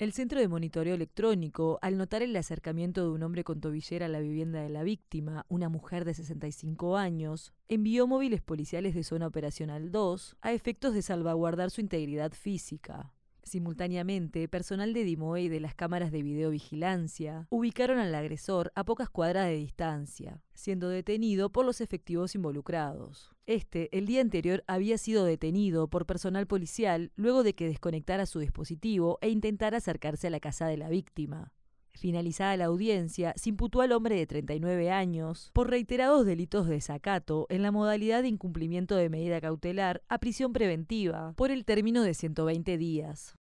El centro de monitoreo electrónico, al notar el acercamiento de un hombre con tobillera a la vivienda de la víctima, una mujer de 65 años, envió móviles policiales de Zona Operacional 2 a efectos de salvaguardar su integridad física. Simultáneamente, personal de Dimoe y de las cámaras de videovigilancia ubicaron al agresor a pocas cuadras de distancia, siendo detenido por los efectivos involucrados. Este, el día anterior, había sido detenido por personal policial luego de que desconectara su dispositivo e intentara acercarse a la casa de la víctima. Finalizada la audiencia, se imputó al hombre de 39 años por reiterados delitos de desacato en la modalidad de incumplimiento de medida cautelar a prisión preventiva por el término de 120 días.